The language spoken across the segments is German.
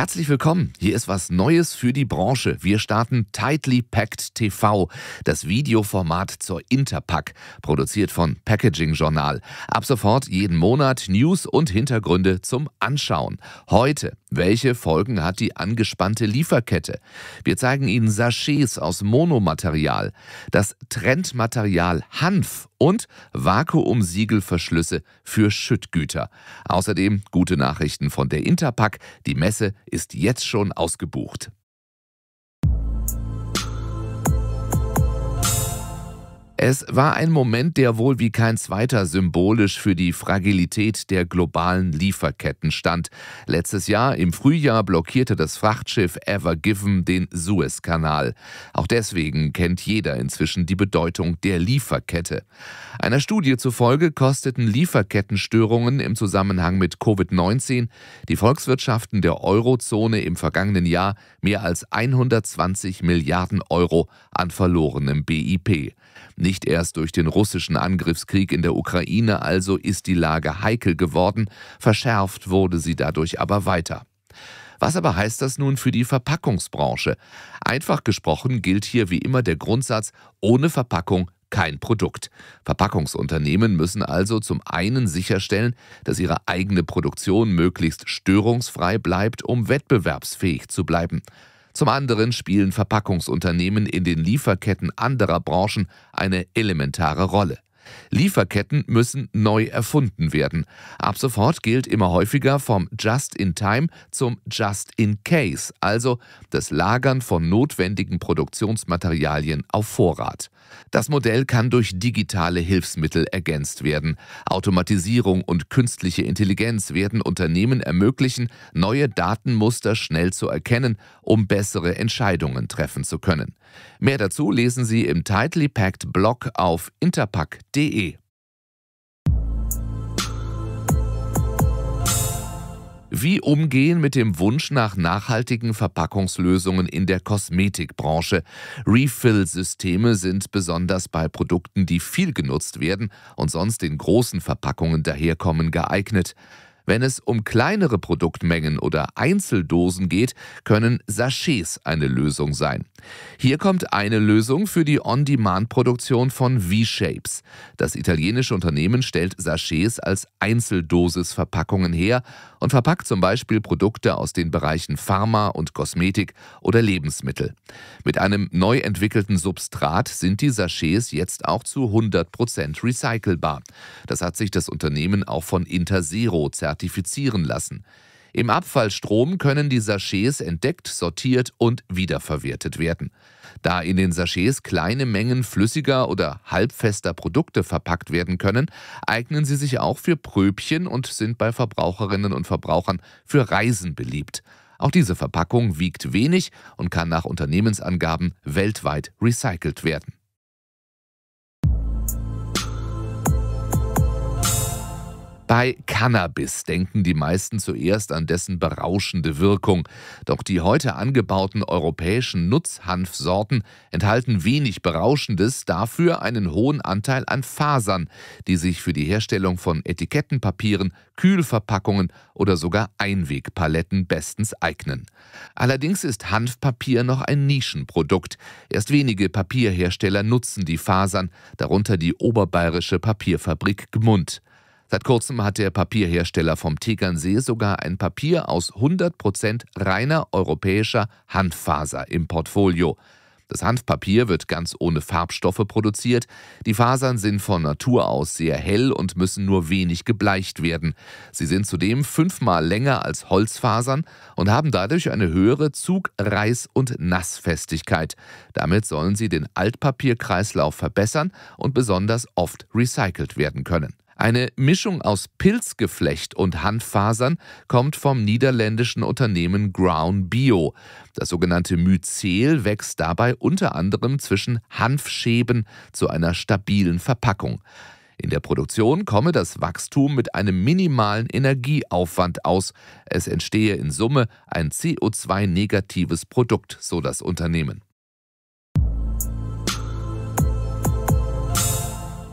Herzlich willkommen. Hier ist was Neues für die Branche. Wir starten Tightly Packed TV, das Videoformat zur Interpack, produziert von Packaging Journal. Ab sofort jeden Monat News und Hintergründe zum Anschauen. Heute, welche Folgen hat die angespannte Lieferkette? Wir zeigen Ihnen Sachets aus Monomaterial, das Trendmaterial Hanf und Vakuumsiegelverschlüsse für Schüttgüter. Außerdem gute Nachrichten von der Interpack, die Messe ist jetzt schon ausgebucht. Es war ein Moment, der wohl wie kein zweiter symbolisch für die Fragilität der globalen Lieferketten stand. Letztes Jahr im Frühjahr blockierte das Frachtschiff Ever Given den Suezkanal. Auch deswegen kennt jeder inzwischen die Bedeutung der Lieferkette. Einer Studie zufolge kosteten Lieferkettenstörungen im Zusammenhang mit Covid-19 die Volkswirtschaften der Eurozone im vergangenen Jahr mehr als 120 Milliarden Euro an verlorenem BIP. Nicht erst durch den russischen Angriffskrieg in der Ukraine also ist die Lage heikel geworden, verschärft wurde sie dadurch aber weiter. Was aber heißt das nun für die Verpackungsbranche? Einfach gesprochen gilt hier wie immer der Grundsatz, ohne Verpackung kein Produkt. Verpackungsunternehmen müssen also zum einen sicherstellen, dass ihre eigene Produktion möglichst störungsfrei bleibt, um wettbewerbsfähig zu bleiben. Zum anderen spielen Verpackungsunternehmen in den Lieferketten anderer Branchen eine elementare Rolle. Lieferketten müssen neu erfunden werden. Ab sofort gilt immer häufiger vom Just-in-Time zum Just-in-Case, also das Lagern von notwendigen Produktionsmaterialien auf Vorrat. Das Modell kann durch digitale Hilfsmittel ergänzt werden. Automatisierung und künstliche Intelligenz werden Unternehmen ermöglichen, neue Datenmuster schnell zu erkennen, um bessere Entscheidungen treffen zu können. Mehr dazu lesen Sie im Tightly Packed Blog auf interpack.de. Wie umgehen mit dem Wunsch nach nachhaltigen Verpackungslösungen in der Kosmetikbranche? Refill-Systeme sind besonders bei Produkten, die viel genutzt werden und sonst in großen Verpackungen daherkommen, geeignet. Wenn es um kleinere Produktmengen oder Einzeldosen geht, können Sachets eine Lösung sein. Hier kommt eine Lösung für die On-Demand-Produktion von V-Shapes. Das italienische Unternehmen stellt Sachets als Einzeldosis-Verpackungen her und verpackt zum Beispiel Produkte aus den Bereichen Pharma und Kosmetik oder Lebensmittel. Mit einem neu entwickelten Substrat sind die Sachets jetzt auch zu 100% recycelbar. Das hat sich das Unternehmen auch von Intersero zertifiziert zertifizieren lassen. Im Abfallstrom können die Sachets entdeckt, sortiert und wiederverwertet werden. Da in den Sachets kleine Mengen flüssiger oder halbfester Produkte verpackt werden können, eignen sie sich auch für Pröbchen und sind bei Verbraucherinnen und Verbrauchern für Reisen beliebt. Auch diese Verpackung wiegt wenig und kann nach Unternehmensangaben weltweit recycelt werden. Bei Cannabis denken die meisten zuerst an dessen berauschende Wirkung. Doch die heute angebauten europäischen Nutzhanfsorten enthalten wenig Berauschendes, dafür einen hohen Anteil an Fasern, die sich für die Herstellung von Etikettenpapieren, Kühlverpackungen oder sogar Einwegpaletten bestens eignen. Allerdings ist Hanfpapier noch ein Nischenprodukt. Erst wenige Papierhersteller nutzen die Fasern, darunter die oberbayerische Papierfabrik Gmund. Seit kurzem hat der Papierhersteller vom Tegernsee sogar ein Papier aus 100% reiner europäischer Hanffaser im Portfolio. Das Hanfpapier wird ganz ohne Farbstoffe produziert. Die Fasern sind von Natur aus sehr hell und müssen nur wenig gebleicht werden. Sie sind zudem fünfmal länger als Holzfasern und haben dadurch eine höhere Zug-, Reiß- und Nassfestigkeit. Damit sollen sie den Altpapierkreislauf verbessern und besonders oft recycelt werden können. Eine Mischung aus Pilzgeflecht und Handfasern kommt vom niederländischen Unternehmen Ground Bio. Das sogenannte Myzel wächst dabei unter anderem zwischen Hanfschäben zu einer stabilen Verpackung. In der Produktion komme das Wachstum mit einem minimalen Energieaufwand aus. Es entstehe in Summe ein CO2-negatives Produkt, so das Unternehmen.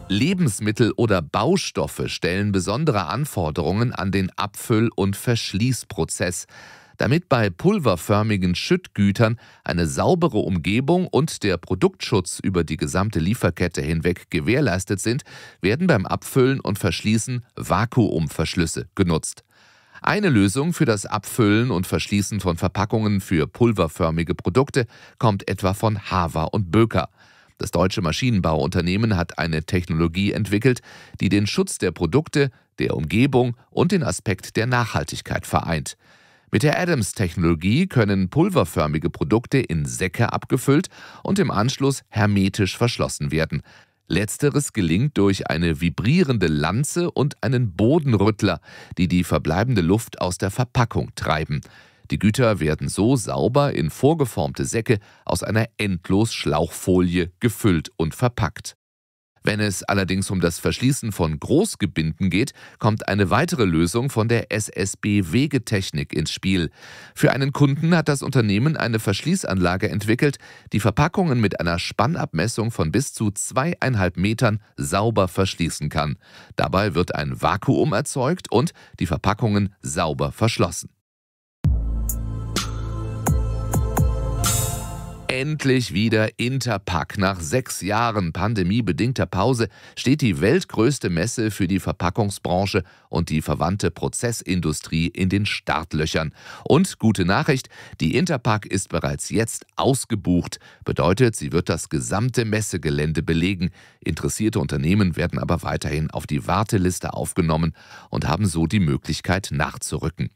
Lebensmittel oder Baustoffe stellen besondere Anforderungen an den Abfüll- und Verschließprozess, damit bei pulverförmigen Schüttgütern eine saubere Umgebung und der Produktschutz über die gesamte Lieferkette hinweg gewährleistet sind, werden beim Abfüllen und Verschließen Vakuumverschlüsse genutzt. Eine Lösung für das Abfüllen und Verschließen von Verpackungen für pulverförmige Produkte kommt etwa von Haver und Böker. Das deutsche Maschinenbauunternehmen hat eine Technologie entwickelt, die den Schutz der Produkte, der Umgebung und den Aspekt der Nachhaltigkeit vereint. Mit der Adams-Technologie können pulverförmige Produkte in Säcke abgefüllt und im Anschluss hermetisch verschlossen werden. Letzteres gelingt durch eine vibrierende Lanze und einen Bodenrüttler, die die verbleibende Luft aus der Verpackung treiben. Die Güter werden so sauber in vorgeformte Säcke aus einer endlos Schlauchfolie gefüllt und verpackt. Wenn es allerdings um das Verschließen von Großgebinden geht, kommt eine weitere Lösung von der SSB Wegetechnik ins Spiel. Für einen Kunden hat das Unternehmen eine Verschließanlage entwickelt, die Verpackungen mit einer Spannabmessung von bis zu zweieinhalb Metern sauber verschließen kann. Dabei wird ein Vakuum erzeugt und die Verpackungen sauber verschlossen. Endlich wieder Interpack. Nach sechs Jahren pandemiebedingter Pause steht die weltgrößte Messe für die Verpackungsbranche und die verwandte Prozessindustrie in den Startlöchern. Und gute Nachricht, die Interpack ist bereits jetzt ausgebucht. Bedeutet, sie wird das gesamte Messegelände belegen. Interessierte Unternehmen werden aber weiterhin auf die Warteliste aufgenommen und haben so die Möglichkeit nachzurücken.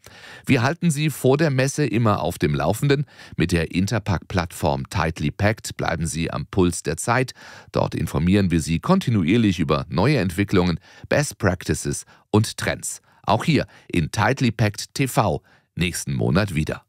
Wir halten Sie vor der Messe immer auf dem Laufenden mit der Interpack-Plattform Tightly Packed bleiben Sie am Puls der Zeit. Dort informieren wir Sie kontinuierlich über neue Entwicklungen, Best Practices und Trends. Auch hier in Tightly Packed TV nächsten Monat wieder.